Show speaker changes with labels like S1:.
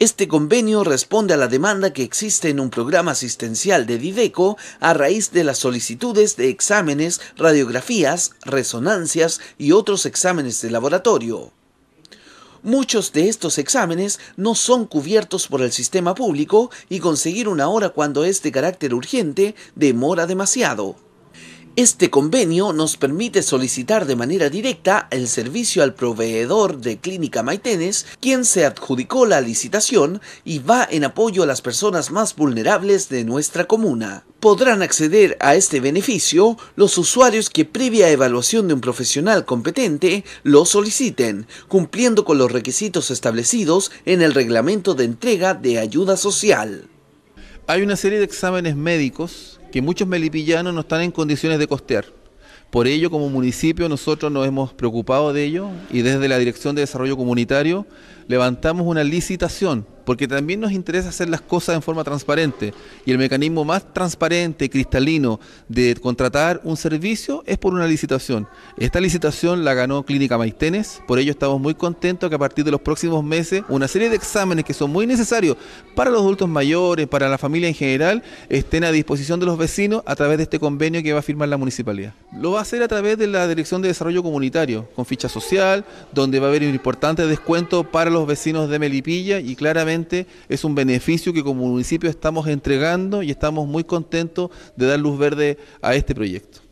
S1: Este convenio responde a la demanda que existe en un programa asistencial de Dideco a raíz de las solicitudes de exámenes, radiografías, resonancias y otros exámenes de laboratorio. Muchos de estos exámenes no son cubiertos por el sistema público y conseguir una hora cuando es de carácter urgente demora demasiado. Este convenio nos permite solicitar de manera directa el servicio al proveedor de Clínica Maitenes, quien se adjudicó la licitación y va en apoyo a las personas más vulnerables de nuestra comuna. Podrán acceder a este beneficio los usuarios que previa evaluación de un profesional competente lo soliciten, cumpliendo con los requisitos establecidos en el reglamento de entrega de ayuda social. Hay una serie de exámenes médicos
S2: que muchos melipillanos no están en condiciones de costear. Por ello, como municipio, nosotros nos hemos preocupado de ello y desde la Dirección de Desarrollo Comunitario levantamos una licitación porque también nos interesa hacer las cosas en forma transparente. Y el mecanismo más transparente, cristalino, de contratar un servicio es por una licitación. Esta licitación la ganó Clínica Maistenes, por ello estamos muy contentos que a partir de los próximos meses una serie de exámenes que son muy necesarios para los adultos mayores, para la familia en general, estén a disposición de los vecinos a través de este convenio que va a firmar la municipalidad. Lo va a hacer a través de la Dirección de Desarrollo Comunitario, con ficha social, donde va a haber un importante descuento para los vecinos de Melipilla y claramente es un beneficio que como municipio estamos entregando y estamos muy contentos de dar luz verde a este proyecto.